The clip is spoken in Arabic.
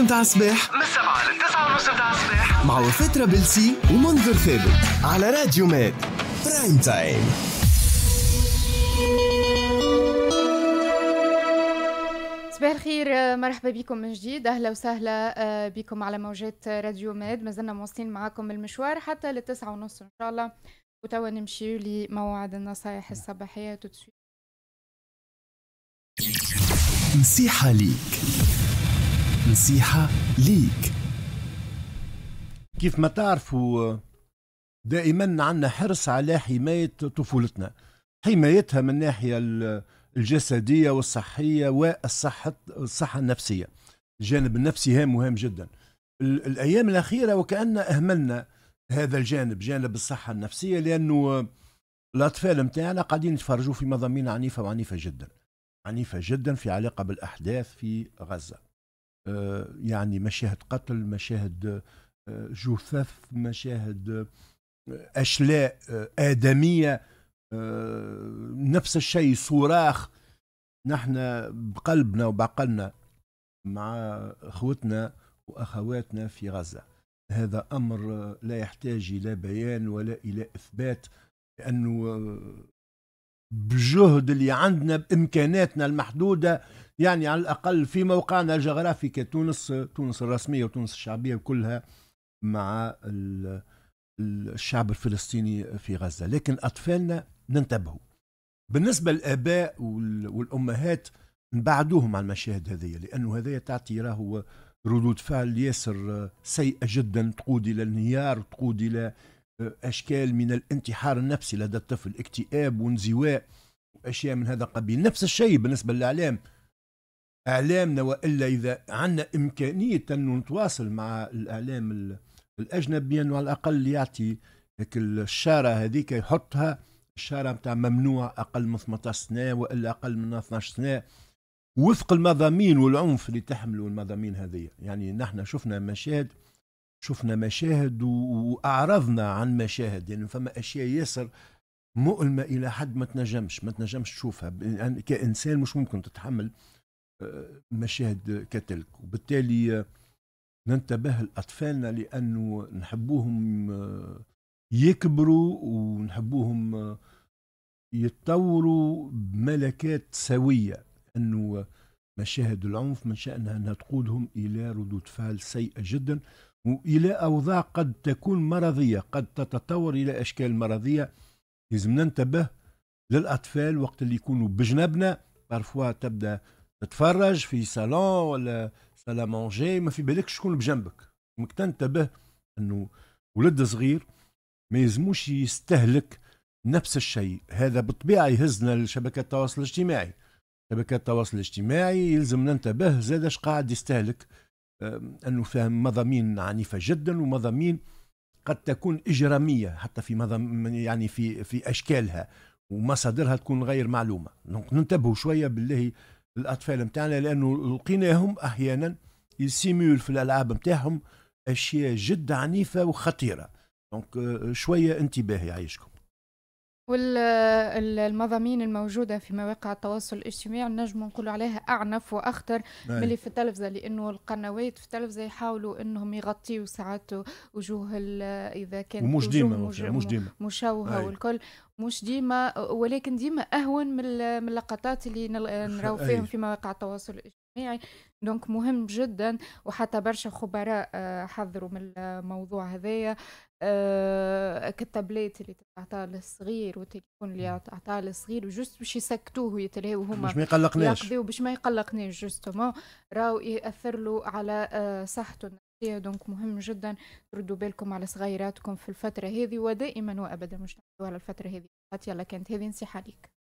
ونص متاع الصباح من 7 ل 9 ونص متاع الصباح مع وفاة رابلسي ومنذر ثابت على راديو مات برايم تايم صباح الخير آه، مرحبا بكم من جديد اهلا وسهلا آه، بكم على موجات راديو ماد مازلنا مواصلين معاكم المشوار حتى للتسعة ونص ان شاء الله وتوا نمشي لموعد النصائح الصباحيه تتسوي نصيحه ليك نصيحة ليك كيف ما تعرفوا دائما عندنا حرص على حماية طفولتنا حمايتها من الناحية الجسدية والصحية والصحة الصحة النفسية الجانب النفسي هام مهم جدا الأيام الأخيرة وكأن أهملنا هذا الجانب جانب الصحة النفسية لأنه الأطفال متاعنا قاعدين يتفرجوا في مضامين عنيفة وعنيفة جدا عنيفة جدا في علاقة بالأحداث في غزة آه، يعني مشاهد قتل مشاهد آه، جثث مشاهد آه، أشلاء آدمية نفس الشيء صراخ نحن بقلبنا وبعقلنا مع اخوتنا واخواتنا في غزه هذا امر لا يحتاج الى بيان ولا الى اثبات لانه بجهد اللي عندنا بامكاناتنا المحدوده يعني على الأقل في موقعنا الجغرافي كتونس تونس الرسمية وتونس الشعبية كلها مع الشعب الفلسطيني في غزة لكن أطفالنا ننتبهوا بالنسبة للآباء والأمهات نبعدوهم عن المشاهد هذه لأنه هذا تعطي راهو ردود فعل ياسر سيئة جدا تقود إلى الانهيار تقود إلى أشكال من الانتحار النفسي لدى الطفل اكتئاب وانزواء وأشياء من هذا القبيل نفس الشيء بالنسبة للإعلام اعلامنا والا اذا عندنا امكانيه انه نتواصل مع الاعلام الاجنبي انه على الاقل يعطي الشاره هذيك يحطها الشاره نتاع ممنوع اقل من 18 سنه والا اقل من 12 سنه وفق المضامين والعنف اللي تحملوا المضامين هذه يعني نحن شفنا مشاهد شفنا مشاهد واعرضنا عن مشاهد يعني فما اشياء ياسر مؤلمه الى حد ما تنجمش ما تنجمش تشوفها يعني كانسان مش ممكن تتحمل مشاهد كتلك وبالتالي ننتبه لأطفالنا لأنه نحبوهم آه، يكبروا ونحبوهم آه، يتطوروا بملكات سوية أنه مشاهد العنف من شأنها أنها تقودهم إلى ردود فعل سيئة جدا وإلى أوضاع قد تكون مرضية قد تتطور إلى أشكال مرضية لازم ننتبه للأطفال وقت اللي يكونوا بجنبنا بارفوا تبدأ تتفرج في صالون ولا سالا مونجي ما في بالك شكون بجنبك انك تنتبه انه ولد صغير ما يلزموش يستهلك نفس الشيء هذا بالطبيعه يهزنا لشبكه التواصل الاجتماعي شبكات التواصل الاجتماعي يلزم ننتبه زاد اش قاعد يستهلك آه، انه فهم مضامين عنيفه جدا ومضامين قد تكون اجراميه حتى في يعني في في اشكالها ومصادرها تكون غير معلومه ننتبهوا شويه بالله الاطفال نتاعنا لانه لقيناهم احيانا يسيمول في الالعاب نتاعهم اشياء جد عنيفه وخطيره دونك شويه انتباه يعيشكم والمضامين الموجودة في مواقع التواصل الاجتماعي نجم نقولوا عليها أعنف وأخطر من نعم. اللي في التلفزة لأنه القنوات في التلفزة يحاولوا أنهم يغطيوا ساعات وجوه إذا كانت ومش ديما مش ديما مشوهة أي. والكل مش ديما ولكن ديما أهون من اللقطات اللي نراو فيهم في مواقع التواصل الاجتماعي الاجتماعي دونك مهم جدا وحتى برشا خبراء آه، حذروا من الموضوع هذايا آه، كالتابليت اللي تعطى للصغير والتليفون اللي تعطى للصغير وجست باش يسكتوه ويتلهوا هما باش ما يقلقناش باش ما يقلقناش جوستومون راهو ياثر له على آه، صحته النفسيه دونك مهم جدا تردوا بالكم على صغيراتكم في الفتره هذه ودائما وابدا مش على الفتره هذه يلا كانت هذه نصيحه ليك